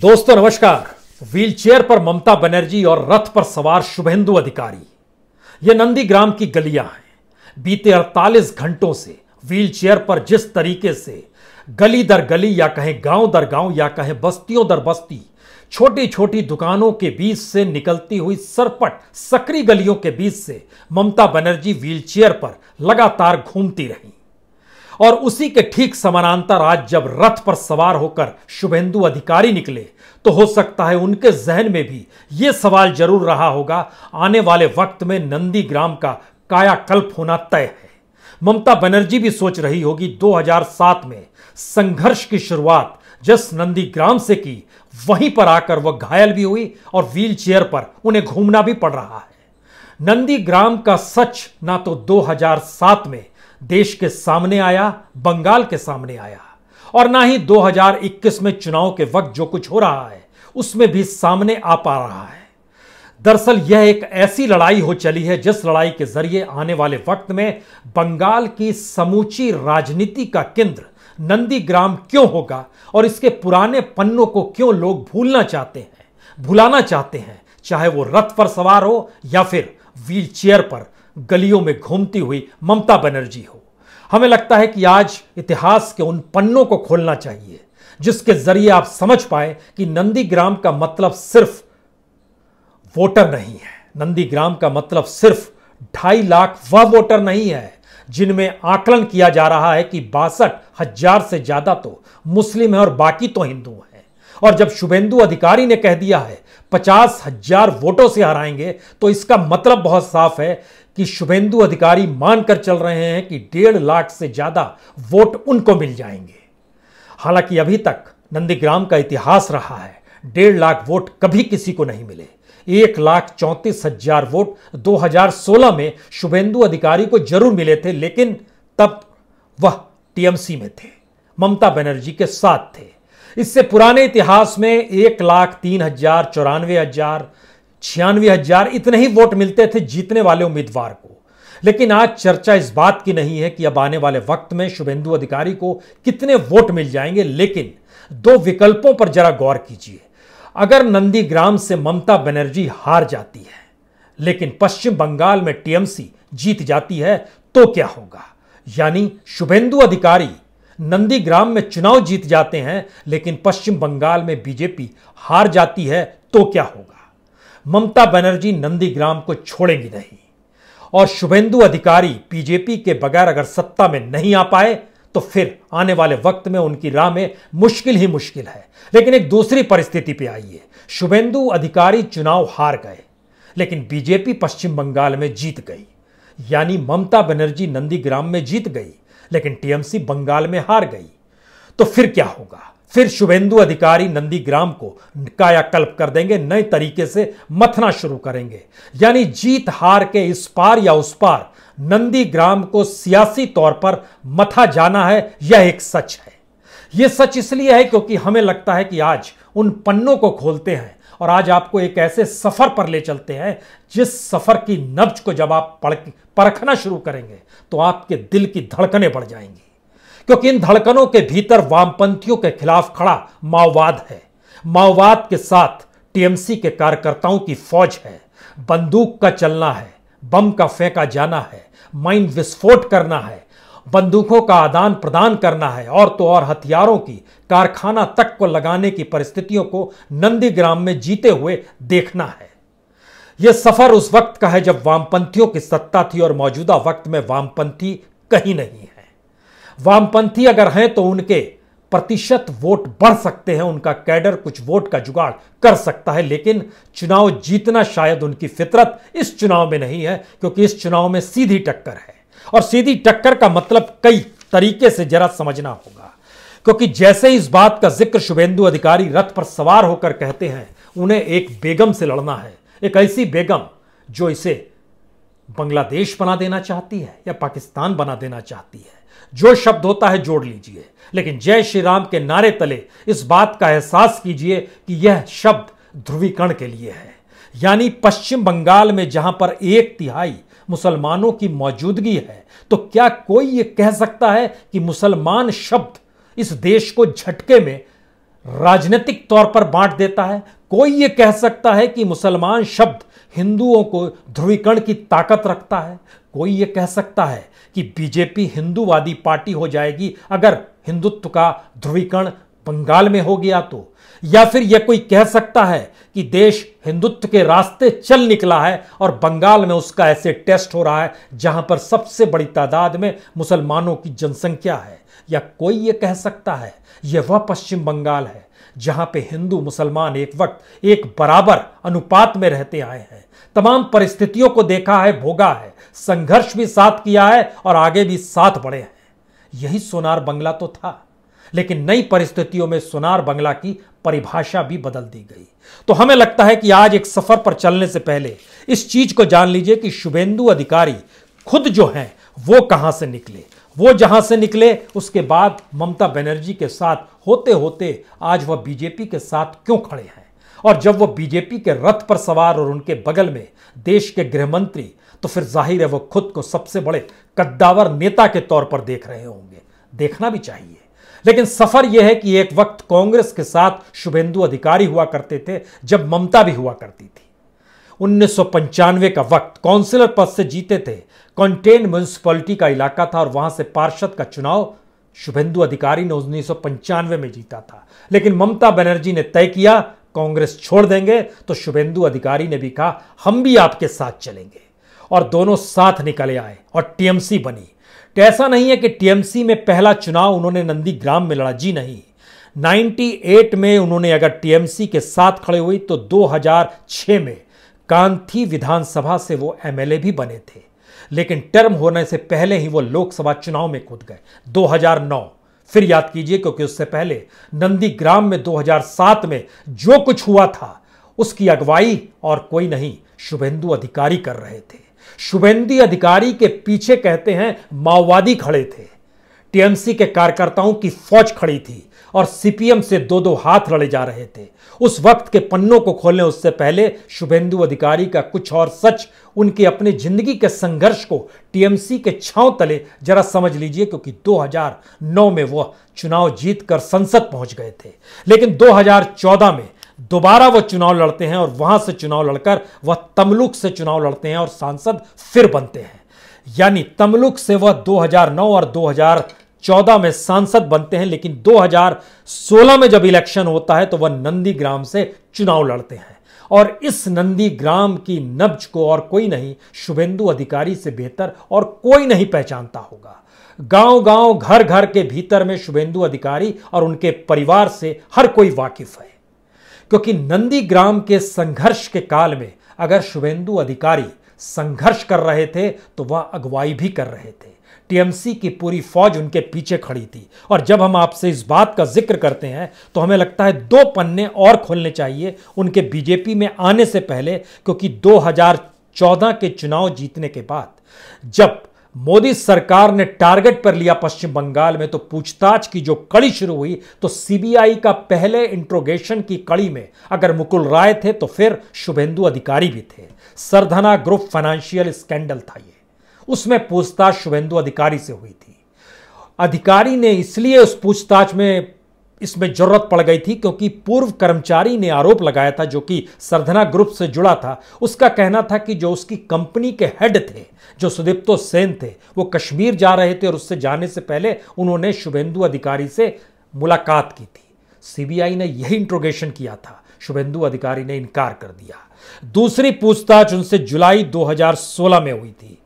दोस्तों नमस्कार व्हीलचेयर पर ममता बनर्जी और रथ पर सवार शुभेंदु अधिकारी ये नंदीग्राम की गलियां हैं बीते 48 घंटों से व्हीलचेयर पर जिस तरीके से गली दर गली या कहें गांव दर गांव या कहें बस्तियों दर बस्ती छोटी छोटी दुकानों के बीच से निकलती हुई सरपट सक्री गलियों के बीच से ममता बनर्जी व्हीलचेयर पर लगातार घूमती रहीं और उसी के ठीक समानांतर आज जब रथ पर सवार होकर शुभेंदु अधिकारी निकले तो हो सकता है उनके जहन में भी ये सवाल जरूर रहा होगा आने वाले वक्त में नंदी ग्राम का कायाकल्प होना तय है ममता बनर्जी भी सोच रही होगी 2007 में संघर्ष की शुरुआत जिस नंदी ग्राम से की वहीं पर आकर वह घायल भी हुई और व्हील चेयर पर उन्हें घूमना भी पड़ रहा है नंदी ग्राम का सच ना तो 2007 में देश के सामने आया बंगाल के सामने आया और ना ही 2021 में चुनाव के वक्त जो कुछ हो रहा है उसमें भी सामने आ पा रहा है दरअसल यह एक ऐसी लड़ाई हो चली है जिस लड़ाई के जरिए आने वाले वक्त में बंगाल की समूची राजनीति का केंद्र नंदीग्राम क्यों होगा और इसके पुराने पन्नों को क्यों लोग भूलना चाहते हैं भुलाना चाहते हैं चाहे वो रथ पर सवार हो या फिर व्हील चेयर पर गलियों में घूमती हुई ममता बनर्जी हो हमें लगता है कि आज इतिहास के उन पन्नों को खोलना चाहिए जिसके जरिए आप समझ पाए कि नंदीग्राम का मतलब सिर्फ वोटर नहीं है नंदीग्राम का मतलब सिर्फ ढाई लाख वह वोटर नहीं है जिनमें आकलन किया जा रहा है कि बासठ हजार से ज्यादा तो मुस्लिम है और बाकी तो हिंदू हैं और जब शुभेंदु अधिकारी ने कह दिया है पचास हजार वोटों से हराएंगे तो इसका मतलब बहुत साफ है कि शुभेंदु अधिकारी मानकर चल रहे हैं कि डेढ़ लाख से ज्यादा वोट उनको मिल जाएंगे हालांकि अभी तक नंदीग्राम का इतिहास रहा है डेढ़ लाख वोट कभी किसी को नहीं मिले एक लाख चौंतीस हजार वोट 2016 में शुभेंदु अधिकारी को जरूर मिले थे लेकिन तब वह टीएमसी में थे ममता बनर्जी के साथ थे इससे पुराने इतिहास में एक लाख तीन हजार चौरानवे हजार छियानवे हजार इतने ही वोट मिलते थे जीतने वाले उम्मीदवार को लेकिन आज चर्चा इस बात की नहीं है कि अब आने वाले वक्त में शुभेंदु अधिकारी को कितने वोट मिल जाएंगे लेकिन दो विकल्पों पर जरा गौर कीजिए अगर नंदीग्राम से ममता बनर्जी हार जाती है लेकिन पश्चिम बंगाल में टीएमसी जीत जाती है तो क्या होगा यानी शुभेंदु अधिकारी नंदीग्राम में चुनाव जीत जाते हैं लेकिन पश्चिम बंगाल में बीजेपी हार जाती है तो क्या होगा ममता बनर्जी नंदीग्राम को छोड़ेंगी नहीं और शुभेंदु अधिकारी बीजेपी के बगैर अगर सत्ता में नहीं आ पाए तो फिर आने वाले वक्त में उनकी राह में मुश्किल ही मुश्किल है लेकिन एक दूसरी परिस्थिति पे आइए शुभेंदु अधिकारी चुनाव हार गए लेकिन बीजेपी पश्चिम बंगाल में जीत गई यानी ममता बनर्जी नंदीग्राम में जीत गई लेकिन टीएमसी बंगाल में हार गई तो फिर क्या होगा फिर शुभेंदु अधिकारी नंदीग्राम को कायाकल्प कर देंगे नए तरीके से मथना शुरू करेंगे यानी जीत हार के इस पार या उस पार नंदीग्राम को सियासी तौर पर मथा जाना है यह एक सच है यह सच इसलिए है क्योंकि हमें लगता है कि आज उन पन्नों को खोलते हैं और आज आपको एक ऐसे सफर पर ले चलते हैं जिस सफर की नब्ज को जब आप परखना शुरू करेंगे तो आपके दिल की धड़कने बढ़ जाएंगी क्योंकि इन धड़कनों के भीतर वामपंथियों के खिलाफ खड़ा माओवाद है माओवाद के साथ टीएमसी के कार्यकर्ताओं की फौज है बंदूक का चलना है बम का फेंका जाना है माइन विस्फोट करना है बंदूकों का आदान प्रदान करना है और तो और हथियारों की कारखाना तक को लगाने की परिस्थितियों को नंदीग्राम में जीते हुए देखना है यह सफर उस वक्त का है जब वामपंथियों की सत्ता थी और मौजूदा वक्त में वामपंथी कहीं नहीं है वामपंथी अगर हैं तो उनके प्रतिशत वोट बढ़ सकते हैं उनका कैडर कुछ वोट का जुगाड़ कर सकता है लेकिन चुनाव जीतना शायद उनकी फितरत इस चुनाव में नहीं है क्योंकि इस चुनाव में सीधी टक्कर है और सीधी टक्कर का मतलब कई तरीके से जरा समझना होगा क्योंकि जैसे ही इस बात का जिक्र शुभेंदु अधिकारी रथ पर सवार होकर कहते हैं उन्हें एक बेगम से लड़ना है एक ऐसी बेगम जो इसे बांग्लादेश बना देना चाहती है या पाकिस्तान बना देना चाहती है जो शब्द होता है जोड़ लीजिए लेकिन जय श्री राम के नारे तले इस बात का एहसास कीजिए कि यह शब्द ध्रुवीकरण के लिए है यानी पश्चिम बंगाल में जहां पर एक तिहाई मुसलमानों की मौजूदगी है तो क्या कोई यह कह सकता है कि मुसलमान शब्द इस देश को झटके में राजनीतिक तौर पर बांट देता है कोई ये कह सकता है कि मुसलमान शब्द हिंदुओं को ध्रुवीकरण की ताकत रखता है कोई ये कह सकता है कि बीजेपी हिंदूवादी पार्टी हो जाएगी अगर हिंदुत्व का ध्रुवीकरण बंगाल में हो गया तो या फिर यह कोई कह सकता है कि देश हिंदुत्व के रास्ते चल निकला है और बंगाल में उसका ऐसे टेस्ट हो रहा है जहां पर सबसे बड़ी तादाद में मुसलमानों की जनसंख्या है या कोई यह कह सकता है यह वह पश्चिम बंगाल है जहां पे हिंदू मुसलमान एक वक्त एक बराबर अनुपात में रहते आए हैं तमाम परिस्थितियों को देखा है भोगा है संघर्ष भी साथ किया है और आगे भी साथ बढ़े हैं यही सोनार बंगला तो था लेकिन नई परिस्थितियों में सोनार बंगला की परिभाषा भी बदल दी गई तो हमें लगता है कि आज एक सफर पर चलने से पहले इस चीज को जान लीजिए कि शुभेंदु अधिकारी खुद जो हैं वो कहां से निकले वो जहां से निकले उसके बाद ममता बनर्जी के साथ होते होते आज वह बीजेपी के साथ क्यों खड़े हैं और जब वह बीजेपी के रथ पर सवार और उनके बगल में देश के गृहमंत्री तो फिर जाहिर है वो खुद को सबसे बड़े कद्दावर नेता के तौर पर देख रहे होंगे देखना भी चाहिए लेकिन सफर यह है कि एक वक्त कांग्रेस के साथ शुभेंदु अधिकारी हुआ करते थे जब ममता भी हुआ करती थी उन्नीस का वक्त काउंसिलर पद से जीते थे कॉन्टेन म्यूनसिपलिटी का इलाका था और वहां से पार्षद का चुनाव शुभेंदु अधिकारी ने उन्नीस में जीता था लेकिन ममता बनर्जी ने तय किया कांग्रेस छोड़ देंगे तो शुभेंदु अधिकारी ने भी कहा हम भी आपके साथ चलेंगे और दोनों साथ निकले आए और टीएमसी बनी तो ऐसा नहीं है कि टीएमसी में पहला चुनाव उन्होंने नंदीग्राम में लड़ा जी नहीं 98 में उन्होंने अगर टीएमसी के साथ खड़े हुई तो 2006 में कांथी विधानसभा से वो एमएलए भी बने थे लेकिन टर्म होने से पहले ही वो लोकसभा चुनाव में कूद गए 2009 फिर याद कीजिए क्योंकि उससे पहले नंदीग्राम में 2007 में जो कुछ हुआ था उसकी अगुवाई और कोई नहीं शुभेंदु अधिकारी कर रहे थे शुभेंदी अधिकारी के पीछे कहते हैं माओवादी खड़े थे टीएमसी के कार्यकर्ताओं की फौज खड़ी थी और सीपीएम से दो दो हाथ लड़े जा रहे थे उस वक्त के पन्नों को खोलने उससे पहले शुभेंदु अधिकारी का कुछ और सच उनकी अपनी जिंदगी के संघर्ष को टीएमसी के छांव तले जरा समझ लीजिए क्योंकि 2009 में वह चुनाव जीतकर संसद पहुंच गए थे लेकिन 2014 में दोबारा वह चुनाव लड़ते हैं और वहां से चुनाव लड़कर वह तमलुक से चुनाव लड़ते हैं और सांसद फिर बनते हैं यानी तमलुक से वह 2009 और 2014 में सांसद बनते हैं लेकिन 2016 में जब इलेक्शन होता है तो वह नंदीग्राम से चुनाव लड़ते हैं और इस नंदीग्राम की नब्ज को और कोई नहीं शुभेंदु अधिकारी से बेहतर और कोई नहीं पहचानता होगा गांव गांव घर घर के भीतर में शुभेंदु अधिकारी और उनके परिवार से हर कोई वाकिफ है क्योंकि नंदीग्राम के संघर्ष के काल में अगर शुभेंदु अधिकारी संघर्ष कर रहे थे तो वह अगुवाई भी कर रहे थे टीएमसी की पूरी फौज उनके पीछे खड़ी थी और जब हम आपसे इस बात का जिक्र करते हैं तो हमें लगता है दो पन्ने और खोलने चाहिए उनके बीजेपी में आने से पहले क्योंकि 2014 के चुनाव जीतने के बाद जब मोदी सरकार ने टारगेट पर लिया पश्चिम बंगाल में तो पूछताछ की जो कड़ी शुरू हुई तो सीबीआई का पहले इंट्रोगेशन की कड़ी में अगर मुकुल राय थे तो फिर शुभेंदु अधिकारी भी थे सरधना ग्रुप फाइनेंशियल स्कैंडल था ये उसमें पूछताछ शुभेंदु अधिकारी से हुई थी अधिकारी ने इसलिए उस पूछताछ में इसमें जरूरत पड़ गई थी क्योंकि पूर्व कर्मचारी ने आरोप लगाया था जो कि सरधना ग्रुप से जुड़ा था उसका कहना था कि जो उसकी कंपनी के हेड थे जो सुदीप्तो सेन थे वो कश्मीर जा रहे थे और उससे जाने से पहले उन्होंने शुभेंदु अधिकारी से मुलाकात की थी सीबीआई ने यही इंट्रोगेशन किया था शुभेंदु अधिकारी ने इनकार कर दिया दूसरी पूछताछ उनसे जुलाई 2016 में हुई थी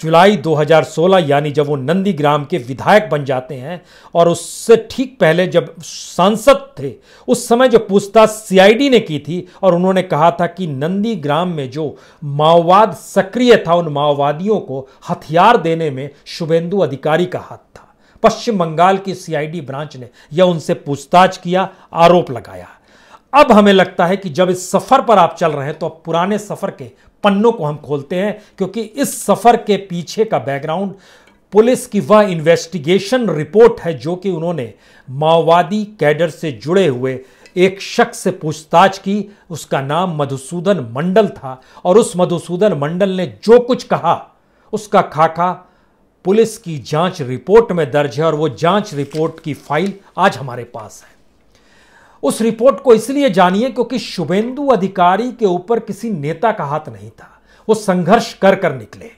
जुलाई 2016 यानी जब वो नंदीग्राम के विधायक बन जाते हैं और उससे ठीक पहले जब सांसद थे उस समय जो पूछताछ सीआईडी ने की थी और उन्होंने कहा था कि नंदीग्राम में जो माओवाद सक्रिय था उन माओवादियों को हथियार देने में शुभेंदु अधिकारी का हाथ था पश्चिम बंगाल की सीआईडी ब्रांच ने यह उनसे पूछताछ किया आरोप लगाया अब हमें लगता है कि जब इस सफर पर आप चल रहे हैं तो अब पुराने सफर के पन्नों को हम खोलते हैं क्योंकि इस सफ़र के पीछे का बैकग्राउंड पुलिस की वह इन्वेस्टिगेशन रिपोर्ट है जो कि उन्होंने माओवादी कैडर से जुड़े हुए एक शख्स से पूछताछ की उसका नाम मधुसूदन मंडल था और उस मधुसूदन मंडल ने जो कुछ कहा उसका खाका पुलिस की जांच रिपोर्ट में दर्ज है और वो जांच रिपोर्ट की फाइल आज हमारे पास है उस रिपोर्ट को इसलिए जानिए क्योंकि शुभेंदु अधिकारी के ऊपर किसी नेता का हाथ नहीं था वो संघर्ष कर कर निकले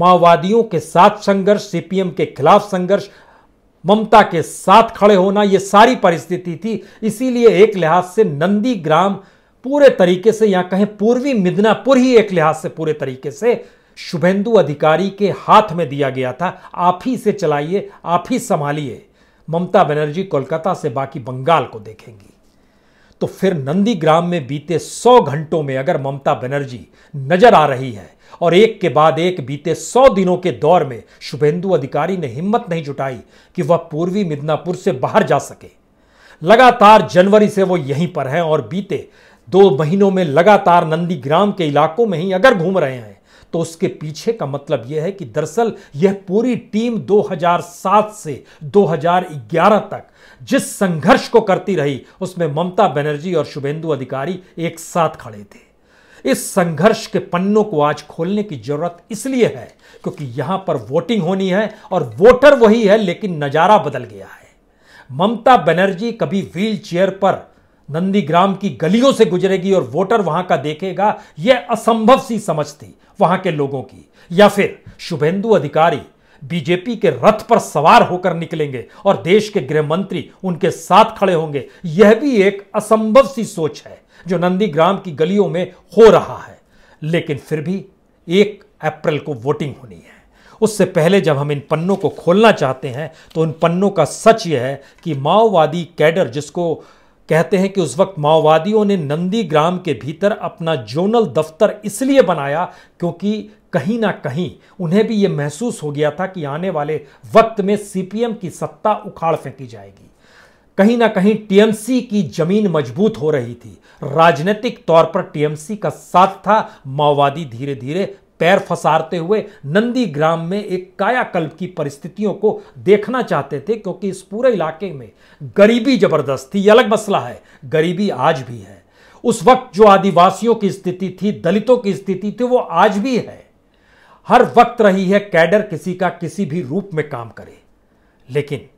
माओवादियों के साथ संघर्ष सीपीएम के खिलाफ संघर्ष ममता के साथ खड़े होना ये सारी परिस्थिति थी इसीलिए एक लिहाज से नंदी ग्राम पूरे तरीके से या कहें पूर्वी मिदनापुर ही एक लिहाज से पूरे तरीके से शुभेंदु अधिकारी के हाथ में दिया गया था आप ही से चलाइए आप ही संभालिए ममता बनर्जी कोलकाता से बाकी बंगाल को देखेंगी तो फिर नंदीग्राम में बीते सौ घंटों में अगर ममता बनर्जी नजर आ रही है और एक के बाद एक बीते सौ दिनों के दौर में शुभेंदु अधिकारी ने हिम्मत नहीं जुटाई कि वह पूर्वी मिदनापुर से बाहर जा सके लगातार जनवरी से वो यहीं पर हैं और बीते दो महीनों में लगातार नंदीग्राम के इलाकों में ही अगर घूम रहे हैं तो उसके पीछे का मतलब यह है कि दरअसल यह पूरी टीम 2007 से 2011 तक जिस संघर्ष को करती रही उसमें ममता बनर्जी और शुभेंदु अधिकारी एक साथ खड़े थे इस संघर्ष के पन्नों को आज खोलने की जरूरत इसलिए है क्योंकि यहां पर वोटिंग होनी है और वोटर वही है लेकिन नजारा बदल गया है ममता बनर्जी कभी व्हील चेयर पर नंदीग्राम की गलियों से गुजरेगी और वोटर वहां का देखेगा यह असंभव सी समझ थी वहां के लोगों की या फिर शुभेंदु अधिकारी बीजेपी के रथ पर सवार होकर निकलेंगे और देश के गृह मंत्री उनके साथ खड़े होंगे यह भी एक असंभव सी सोच है जो नंदीग्राम की गलियों में हो रहा है लेकिन फिर भी एक अप्रैल को वोटिंग होनी है उससे पहले जब हम इन पन्नों को खोलना चाहते हैं तो उन पन्नों का सच यह है कि माओवादी कैडर जिसको कहते हैं कि उस वक्त माओवादियों ने नंदी ग्राम के भीतर अपना जोनल दफ्तर इसलिए बनाया क्योंकि कहीं ना कहीं उन्हें भी ये महसूस हो गया था कि आने वाले वक्त में सीपीएम की सत्ता उखाड़ फेंकी जाएगी कहीं ना कहीं टीएमसी की जमीन मजबूत हो रही थी राजनीतिक तौर पर टीएमसी का साथ था माओवादी धीरे धीरे पैर फसारते हुए नंदी ग्राम में एक कायाकल्प की परिस्थितियों को देखना चाहते थे क्योंकि इस पूरे इलाके में गरीबी जबरदस्त थी अलग मसला है गरीबी आज भी है उस वक्त जो आदिवासियों की स्थिति थी दलितों की स्थिति थी वो आज भी है हर वक्त रही है कैडर किसी का किसी भी रूप में काम करे लेकिन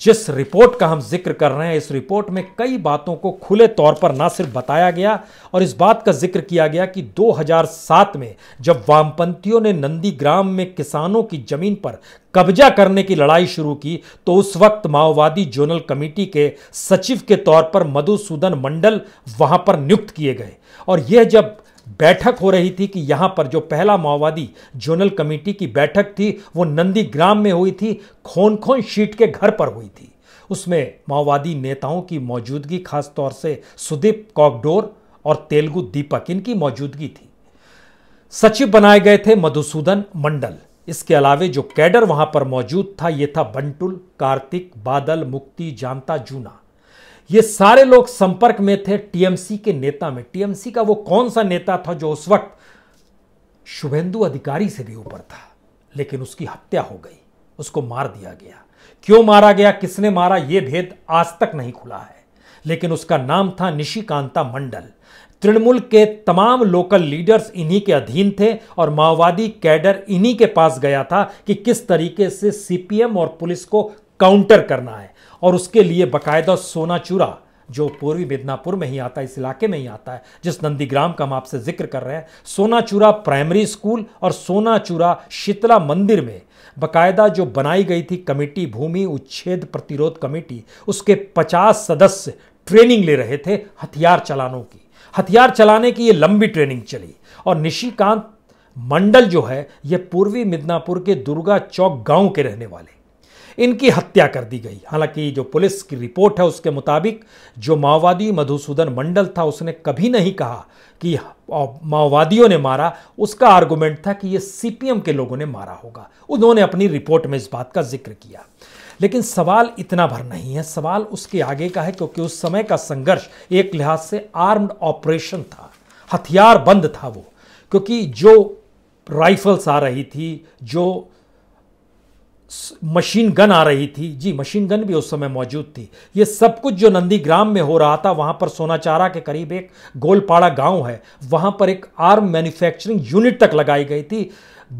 जिस रिपोर्ट का हम जिक्र कर रहे हैं इस रिपोर्ट में कई बातों को खुले तौर पर ना सिर्फ बताया गया और इस बात का जिक्र किया गया कि 2007 में जब वामपंथियों ने नंदीग्राम में किसानों की जमीन पर कब्जा करने की लड़ाई शुरू की तो उस वक्त माओवादी जोनल कमेटी के सचिव के तौर पर मधुसूदन मंडल वहां पर नियुक्त किए गए और यह जब बैठक हो रही थी कि यहां पर जो पहला माओवादी जोनल कमेटी की बैठक थी वो नंदीग्राम में हुई थी खोन खोन शीट के घर पर हुई थी उसमें माओवादी नेताओं की मौजूदगी खासतौर से सुदीप कॉकडोर और तेलुगु दीपक इनकी मौजूदगी थी सचिव बनाए गए थे मधुसूदन मंडल इसके अलावे जो कैडर वहां पर मौजूद था ये था बंटुल कार्तिक बादल मुक्ति जानता जूना ये सारे लोग संपर्क में थे टीएमसी के नेता में टीएमसी का वो कौन सा नेता था जो उस वक्त शुभेंदु अधिकारी से भी ऊपर था लेकिन उसकी हत्या हो गई उसको मार दिया गया क्यों मारा गया किसने मारा यह भेद आज तक नहीं खुला है लेकिन उसका नाम था निशिकांता मंडल तृणमूल के तमाम लोकल लीडर्स इन्हीं के अधीन थे और माओवादी कैडर इन्हीं के पास गया था कि किस तरीके से सीपीएम और पुलिस को काउंटर करना है और उसके लिए बाकायदा सोना चूरा जो पूर्वी मिदनापुर में ही आता है इस इलाके में ही आता है जिस नंदीग्राम का हम आपसे जिक्र कर रहे हैं सोनाचूरा प्राइमरी स्कूल और सोनाचूरा शीतला मंदिर में बकायदा जो बनाई गई थी कमेटी भूमि उच्छेद प्रतिरोध कमेटी उसके 50 सदस्य ट्रेनिंग ले रहे थे हथियार चलानों की हथियार चलाने की ये लंबी ट्रेनिंग चली और निशिकांत मंडल जो है ये पूर्वी मिदनापुर के दुर्गा चौक गांव के रहने वाले इनकी हत्या कर दी गई हालांकि जो पुलिस की रिपोर्ट है उसके मुताबिक जो माओवादी मधुसूदन मंडल था उसने कभी नहीं कहा कि माओवादियों ने मारा उसका आर्गूमेंट था कि ये सीपीएम के लोगों ने मारा होगा उन्होंने अपनी रिपोर्ट में इस बात का जिक्र किया लेकिन सवाल इतना भर नहीं है सवाल उसके आगे का है क्योंकि उस समय का संघर्ष एक लिहाज से आर्म्ड ऑपरेशन था हथियार बंद था वो क्योंकि जो राइफल्स आ रही थी जो मशीन गन आ रही थी जी मशीन गन भी उस समय मौजूद थी ये सब कुछ जो नंदीग्राम में हो रहा था वहाँ पर सोनाचारा के करीब एक गोलपाड़ा गांव है वहाँ पर एक आर्म मैन्युफैक्चरिंग यूनिट तक लगाई गई थी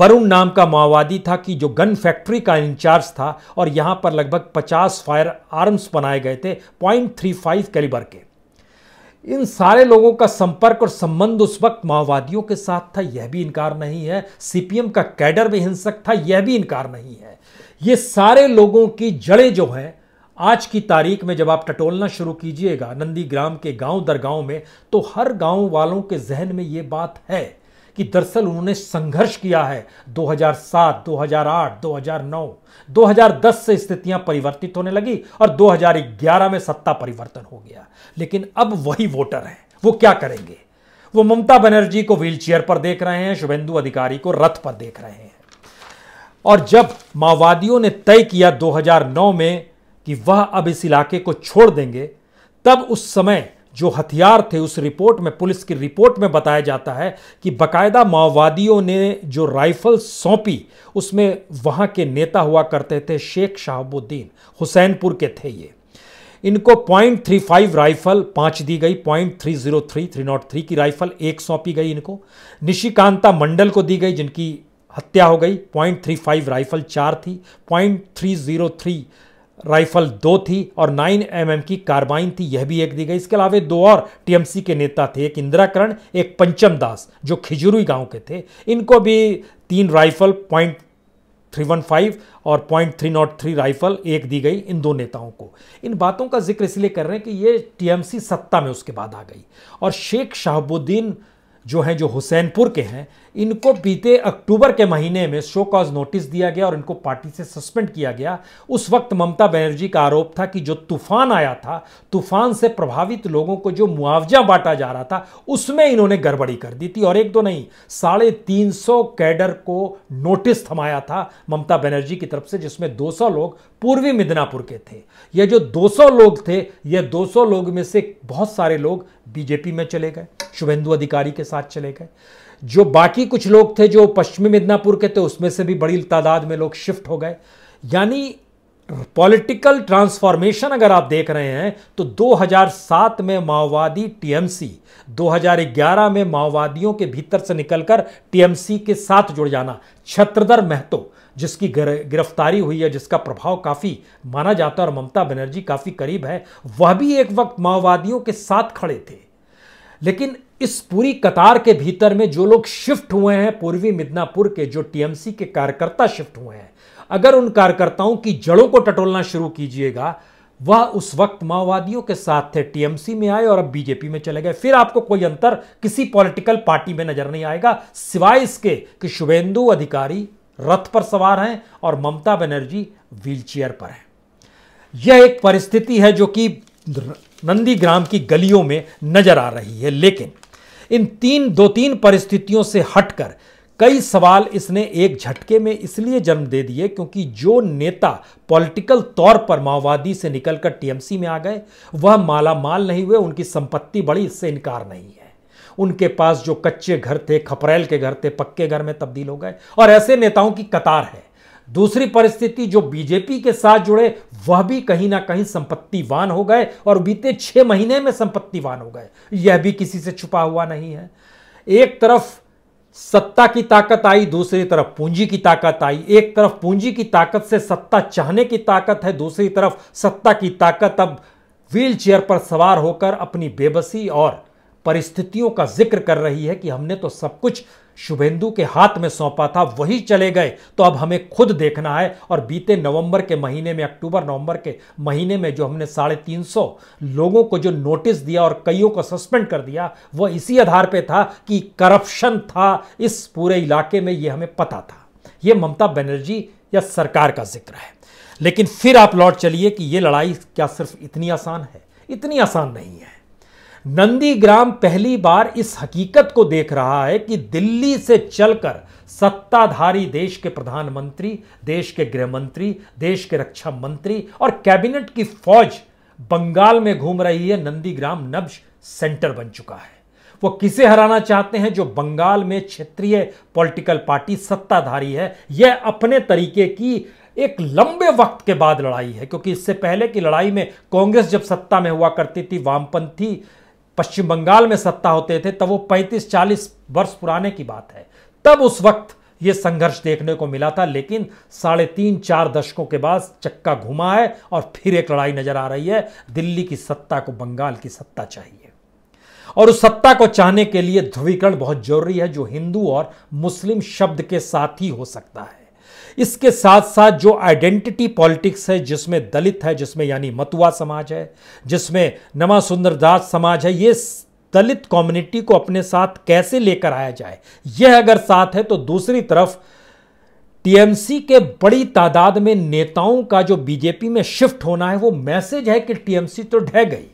वरुण नाम का माओवादी था कि जो गन फैक्ट्री का इंचार्ज था और यहाँ पर लगभग 50 फायर आर्म्स बनाए गए थे पॉइंट थ्री फाइव कैलिबर के इन सारे लोगों का संपर्क और संबंध उस वक्त माओवादियों के साथ था यह भी इनकार नहीं है सीपीएम का कैडर भी हिंसक था यह भी इनकार नहीं है ये सारे लोगों की जड़ें जो हैं आज की तारीख में जब आप टटोलना शुरू कीजिएगा नंदी ग्राम के गांव दर गांव में तो हर गांव वालों के जहन में ये बात है कि दरअसल उन्होंने संघर्ष किया है 2007, 2008, 2009, 2010 से स्थितियां परिवर्तित होने लगी और 2011 में सत्ता परिवर्तन हो गया लेकिन अब वही वोटर हैं वो क्या करेंगे वो ममता बनर्जी को व्हीलचेयर पर देख रहे हैं शुभेंदु अधिकारी को रथ पर देख रहे हैं और जब माओवादियों ने तय किया 2009 में कि वह अब इस इलाके को छोड़ देंगे तब उस समय जो हथियार थे उस रिपोर्ट में पुलिस की रिपोर्ट में बताया जाता है कि बकायदा माओवादियों ने जो राइफल सौंपी उसमें वहां के नेता हुआ करते थे शेख शाहबुद्दीन हुसैनपुर के थे ये इनको पॉइंट थ्री फाइव राइफल पांच दी गई point three zero three three not three की राइफल एक सौंपी गई इनको निशिकांता मंडल को दी गई जिनकी हत्या हो गई पॉइंट थ्री फाइव राइफल चार थी point three zero three rifle दो थी और नाइन एम mm की कार्बाइन थी यह भी एक दी गई इसके अलावा दो और टीएमसी के नेता थे एक इंदिरा करण एक पंचम दास जो खिजुरी गांव के थे इनको भी तीन rifle point three one five और point three not three rifle एक दी गई इन दो नेताओं को इन बातों का जिक्र इसलिए कर रहे हैं कि ये टीएमसी सत्ता में उसके बाद आ गई और शेख शहाबुद्दीन जो हैं जो हुसैनपुर के हैं इनको बीते अक्टूबर के महीने में शो कॉज नोटिस दिया गया और इनको पार्टी से सस्पेंड किया गया उस वक्त ममता बनर्जी का आरोप था कि जो तूफान आया था तूफान से प्रभावित लोगों को जो मुआवजा बांटा जा रहा था उसमें इन्होंने गड़बड़ी कर दी थी और एक दो नहीं साढ़े तीन सौ कैडर को नोटिस थमाया था ममता बनर्जी की तरफ से जिसमें सौ लोग पूर्वी मिदनापुर के थे ये जो सौ लोग थे ये सौ लोग में से बहुत सारे लोग बीजेपी में चले गए शुभेंदु अधिकारी के साथ चले गए जो बाकी कुछ लोग थे जो पश्चिमी मिदनापुर के थे उसमें से भी बड़ी तादाद में लोग शिफ्ट हो गए यानी पॉलिटिकल ट्रांसफॉर्मेशन अगर आप देख रहे हैं तो 2007 में माओवादी टीएमसी 2011 में माओवादियों के भीतर से निकलकर टीएमसी के साथ जुड़ जाना छत्रधर महतो जिसकी गिरफ्तारी हुई है जिसका प्रभाव काफ़ी माना जाता है और ममता बनर्जी काफ़ी करीब है वह भी एक वक्त माओवादियों के साथ खड़े थे लेकिन इस पूरी कतार के भीतर में जो लोग शिफ्ट हुए हैं पूर्वी मिदनापुर के जो टीएमसी के कार्यकर्ता शिफ्ट हुए हैं अगर उन कार्यकर्ताओं की जड़ों को टटोलना शुरू कीजिएगा वह उस वक्त माओवादियों के साथ थे टीएमसी में आए और अब बीजेपी में चले गए फिर आपको कोई अंतर किसी पॉलिटिकल पार्टी में नजर नहीं आएगा सिवाय इसके कि शुभेंदु अधिकारी रथ पर सवार हैं और ममता बनर्जी व्हीलचेयर पर हैं यह एक परिस्थिति है जो कि नंदीग्राम की गलियों में नजर आ रही है लेकिन इन तीन दो तीन परिस्थितियों से हटकर कई सवाल इसने एक झटके में इसलिए जन्म दे दिए क्योंकि जो नेता पॉलिटिकल तौर पर माओवादी से निकलकर टीएमसी में आ गए वह माला माल नहीं हुए उनकी संपत्ति बड़ी इससे इनकार नहीं है उनके पास जो कच्चे घर थे खपरेल के घर थे पक्के घर में तब्दील हो गए और ऐसे नेताओं की कतार है दूसरी परिस्थिति जो बीजेपी के साथ जुड़े वह भी कहीं ना कहीं संपत्तिवान हो गए और बीते छह महीने में संपत्तिवान हो गए यह भी किसी से छुपा हुआ नहीं है एक तरफ सत्ता की ताकत आई दूसरी तरफ पूंजी की ताकत आई एक तरफ पूंजी की ताकत से सत्ता चाहने की ताकत है दूसरी तरफ सत्ता की ताकत अब व्हील चेयर पर सवार होकर अपनी बेबसी और परिस्थितियों का जिक्र कर रही है कि हमने तो सब कुछ शुभेंदु के हाथ में सौंपा था वही चले गए तो अब हमें खुद देखना है और बीते नवंबर के महीने में अक्टूबर नवंबर के महीने में जो हमने साढ़े तीन सौ लोगों को जो नोटिस दिया और कईयों को सस्पेंड कर दिया वह इसी आधार पर था कि करप्शन था इस पूरे इलाके में यह हमें पता था यह ममता बनर्जी या सरकार का जिक्र है लेकिन फिर आप लौट चलिए कि यह लड़ाई क्या सिर्फ इतनी आसान है इतनी आसान नहीं है नंदीग्राम पहली बार इस हकीकत को देख रहा है कि दिल्ली से चलकर सत्ताधारी देश के प्रधानमंत्री देश के गृहमंत्री देश के रक्षा मंत्री और कैबिनेट की फौज बंगाल में घूम रही है नंदीग्राम नब्ज सेंटर बन चुका है वो किसे हराना चाहते हैं जो बंगाल में क्षेत्रीय पॉलिटिकल पार्टी सत्ताधारी है यह अपने तरीके की एक लंबे वक्त के बाद लड़ाई है क्योंकि इससे पहले की लड़ाई में कांग्रेस जब सत्ता में हुआ करती थी वामपंथी पश्चिम बंगाल में सत्ता होते थे तब वो 35-40 वर्ष पुराने की बात है तब उस वक्त ये संघर्ष देखने को मिला था लेकिन साढ़े तीन चार दशकों के बाद चक्का घुमा है और फिर एक लड़ाई नजर आ रही है दिल्ली की सत्ता को बंगाल की सत्ता चाहिए और उस सत्ता को चाहने के लिए ध्रुवीकरण बहुत जरूरी है जो हिंदू और मुस्लिम शब्द के साथ ही हो सकता है इसके साथ साथ जो आइडेंटिटी पॉलिटिक्स है जिसमें दलित है जिसमें यानी मतुआ समाज है जिसमें नमा सुंदरदास समाज है ये दलित कम्युनिटी को अपने साथ कैसे लेकर आया जाए यह अगर साथ है तो दूसरी तरफ टीएमसी के बड़ी तादाद में नेताओं का जो बीजेपी में शिफ्ट होना है वो मैसेज है कि टीएमसी तो ढह गई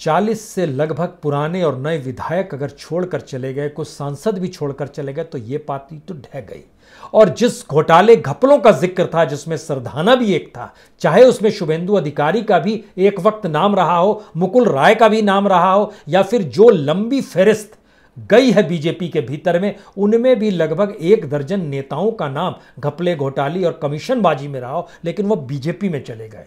40 से लगभग पुराने और नए विधायक अगर छोड़कर चले गए कुछ सांसद भी छोड़कर चले गए तो ये पार्टी तो ढह गई और जिस घोटाले घपलों का जिक्र था जिसमें सरधाना भी एक था चाहे उसमें शुभेंदु अधिकारी का भी एक वक्त नाम रहा हो मुकुल राय का भी नाम रहा हो या फिर जो लंबी फेरिस्त गई है बीजेपी के भीतर में उनमें भी लगभग एक दर्जन नेताओं का नाम घपले घोटाली और कमीशनबाजी में रहा हो लेकिन वह बीजेपी में चले गए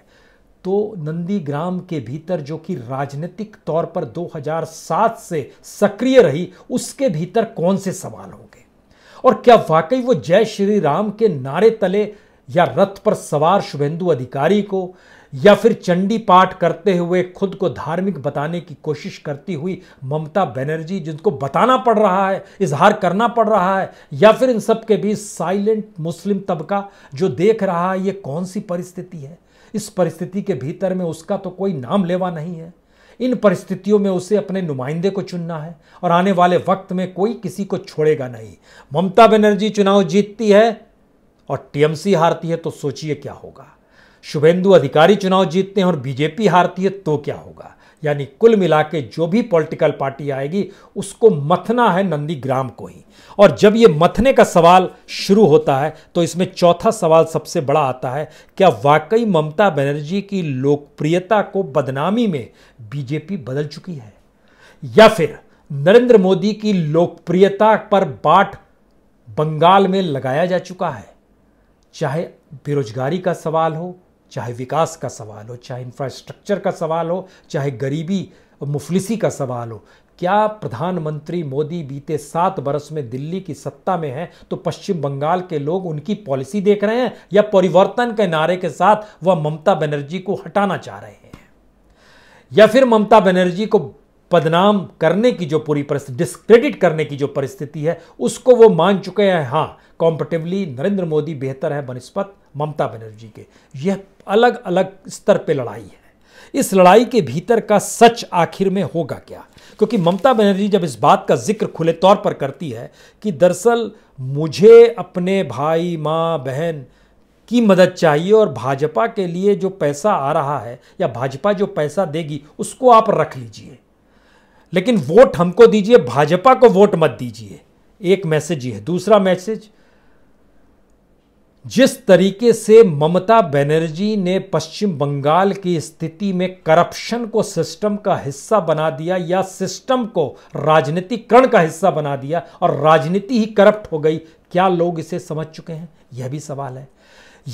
तो नंदीग्राम के भीतर जो कि राजनीतिक तौर पर 2007 से सक्रिय रही उसके भीतर कौन से सवाल होंगे और क्या वाकई वो जय श्री राम के नारे तले या रथ पर सवार शुभेंदु अधिकारी को या फिर चंडी पाठ करते हुए खुद को धार्मिक बताने की कोशिश करती हुई ममता बनर्जी जिनको बताना पड़ रहा है इजहार करना पड़ रहा है या फिर इन सब के बीच साइलेंट मुस्लिम तबका जो देख रहा है ये कौन सी परिस्थिति है इस परिस्थिति के भीतर में उसका तो कोई नाम लेवा नहीं है इन परिस्थितियों में उसे अपने नुमाइंदे को चुनना है और आने वाले वक्त में कोई किसी को छोड़ेगा नहीं ममता बनर्जी चुनाव जीतती है और टीएमसी हारती है तो सोचिए क्या होगा शुभेंदु अधिकारी चुनाव जीतते हैं और बीजेपी हारती है तो क्या होगा यानी कुल मिला के जो भी पॉलिटिकल पार्टी आएगी उसको मथना है नंदी ग्राम को ही और जब ये मथने का सवाल शुरू होता है तो इसमें चौथा सवाल सबसे बड़ा आता है क्या वाकई ममता बनर्जी की लोकप्रियता को बदनामी में बीजेपी बदल चुकी है या फिर नरेंद्र मोदी की लोकप्रियता पर बाट बंगाल में लगाया जा चुका है चाहे बेरोजगारी का सवाल हो चाहे विकास का सवाल हो चाहे इंफ्रास्ट्रक्चर का सवाल हो चाहे गरीबी मुफलिसी का सवाल हो क्या प्रधानमंत्री मोदी बीते सात बरस में दिल्ली की सत्ता में हैं तो पश्चिम बंगाल के लोग उनकी पॉलिसी देख रहे हैं या परिवर्तन के नारे के साथ वह ममता बनर्जी को हटाना चाह रहे हैं या फिर ममता बनर्जी को बदनाम करने की जो पूरी परिस्थिति डिस्क्रेडिट करने की जो परिस्थिति है उसको वो मान चुके हैं हाँ कॉम्पिटिवली नरेंद्र मोदी बेहतर है बनस्पत ममता बनर्जी के यह अलग अलग स्तर पर लड़ाई है इस लड़ाई के भीतर का सच आखिर में होगा क्या क्योंकि ममता बनर्जी जब इस बात का जिक्र खुले तौर पर करती है कि दरअसल मुझे अपने भाई माँ बहन की मदद चाहिए और भाजपा के लिए जो पैसा आ रहा है या भाजपा जो पैसा देगी उसको आप रख लीजिए लेकिन वोट हमको दीजिए भाजपा को वोट मत दीजिए एक मैसेज ये है दूसरा मैसेज जिस तरीके से ममता बनर्जी ने पश्चिम बंगाल की स्थिति में करप्शन को सिस्टम का हिस्सा बना दिया या सिस्टम को राजनीतिकरण का हिस्सा बना दिया और राजनीति ही करप्ट हो गई क्या लोग इसे समझ चुके हैं यह भी सवाल है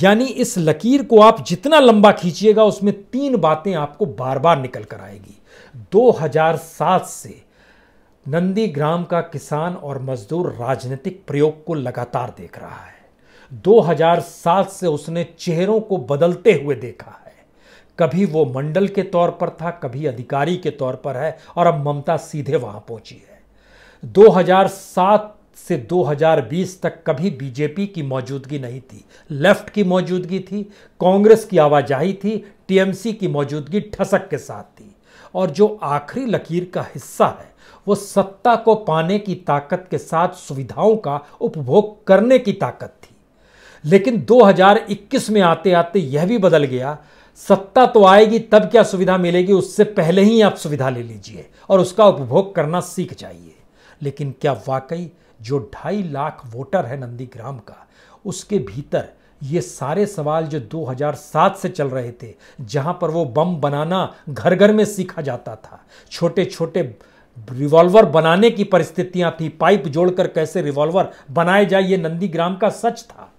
यानी इस लकीर को आप जितना लंबा खींचिएगा उसमें तीन बातें आपको बार बार निकल कर आएगी 2007 से नंदीग्राम का किसान और मजदूर राजनीतिक प्रयोग को लगातार देख रहा है 2007 से उसने चेहरों को बदलते हुए देखा है कभी वो मंडल के तौर पर था कभी अधिकारी के तौर पर है और अब ममता सीधे वहां पहुंची है 2007 से 2020 तक कभी बीजेपी की मौजूदगी नहीं थी लेफ्ट की मौजूदगी थी कांग्रेस की आवाजाही थी टीएमसी की मौजूदगी ठसक के साथ थी और जो आखिरी लकीर का हिस्सा है वो सत्ता को पाने की ताकत के साथ सुविधाओं का उपभोग करने की ताकत थी लेकिन 2021 में आते आते यह भी बदल गया सत्ता तो आएगी तब क्या सुविधा मिलेगी उससे पहले ही आप सुविधा ले लीजिए और उसका उपभोग करना सीख जाइए लेकिन क्या वाकई जो ढाई लाख वोटर है नंदीग्राम का उसके भीतर ये सारे सवाल जो 2007 से चल रहे थे जहां पर वो बम बनाना घर घर में सीखा जाता था छोटे छोटे रिवॉल्वर बनाने की परिस्थितियां थी पाइप जोड़कर कैसे रिवॉल्वर बनाए जाए ये नंदीग्राम का सच था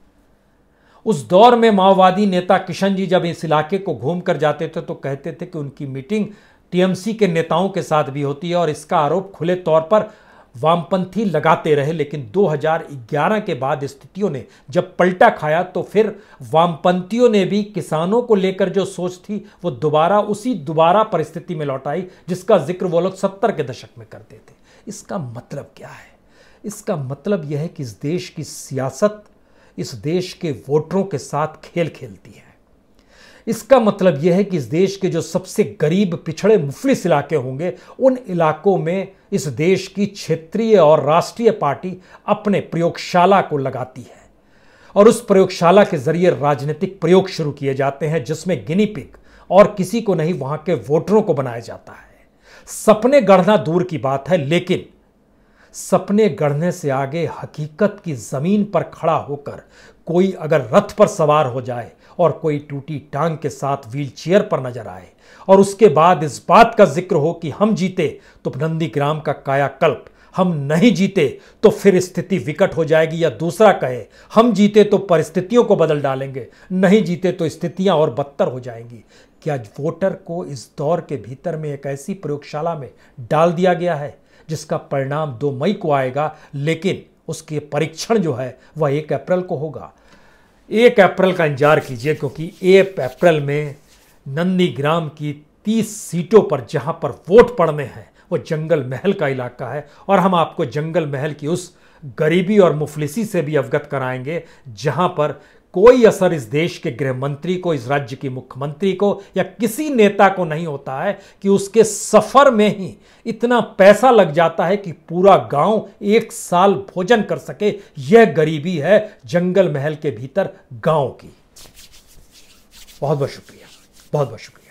उस दौर में माओवादी नेता किशन जी जब इस इलाके को घूम कर जाते थे तो कहते थे कि उनकी मीटिंग टीएमसी के नेताओं के साथ भी होती है और इसका आरोप खुले तौर पर वामपंथी लगाते रहे लेकिन 2011 के बाद स्थितियों ने जब पलटा खाया तो फिर वामपंथियों ने भी किसानों को लेकर जो सोच थी वो दोबारा उसी दोबारा परिस्थिति में लौट आई जिसका जिक्र वो लोग सत्तर के दशक में करते थे इसका मतलब क्या है इसका मतलब यह है कि इस देश की सियासत इस देश के वोटरों के साथ खेल खेलती है इसका मतलब यह है कि इस देश के जो सबसे गरीब पिछड़े मुफलिस इलाके होंगे उन इलाकों में इस देश की क्षेत्रीय और राष्ट्रीय पार्टी अपने प्रयोगशाला को लगाती है और उस प्रयोगशाला के जरिए राजनीतिक प्रयोग शुरू किए जाते हैं जिसमें गिनी पिक और किसी को नहीं वहां के वोटरों को बनाया जाता है सपने गढ़ना दूर की बात है लेकिन सपने गढ़ने से आगे हकीकत की जमीन पर खड़ा होकर कोई अगर रथ पर सवार हो जाए और कोई टूटी टांग के साथ व्हील चेयर पर नजर आए और उसके बाद इस बात का जिक्र हो कि हम जीते तो नंदीग्राम का कायाकल्प हम नहीं जीते तो फिर स्थिति विकट हो जाएगी या दूसरा कहे हम जीते तो परिस्थितियों को बदल डालेंगे नहीं जीते तो स्थितियां और बदतर हो जाएंगी क्या वोटर को इस दौर के भीतर में एक ऐसी प्रयोगशाला में डाल दिया गया है जिसका परिणाम दो मई को आएगा लेकिन उसके परीक्षण जो है वह एक अप्रैल को होगा एक अप्रैल का इंतजार कीजिए क्योंकि एक अप्रैल में नंदीग्राम की तीस सीटों पर जहां पर वोट पड़ने हैं वो जंगल महल का इलाका है और हम आपको जंगल महल की उस गरीबी और मुफलिसी से भी अवगत कराएंगे जहां पर कोई असर इस देश के गृह मंत्री को इस राज्य की मुख्यमंत्री को या किसी नेता को नहीं होता है कि उसके सफर में ही इतना पैसा लग जाता है कि पूरा गांव एक साल भोजन कर सके यह गरीबी है जंगल महल के भीतर गांव की बहुत बहुत शुक्रिया बहुत बहुत शुक्रिया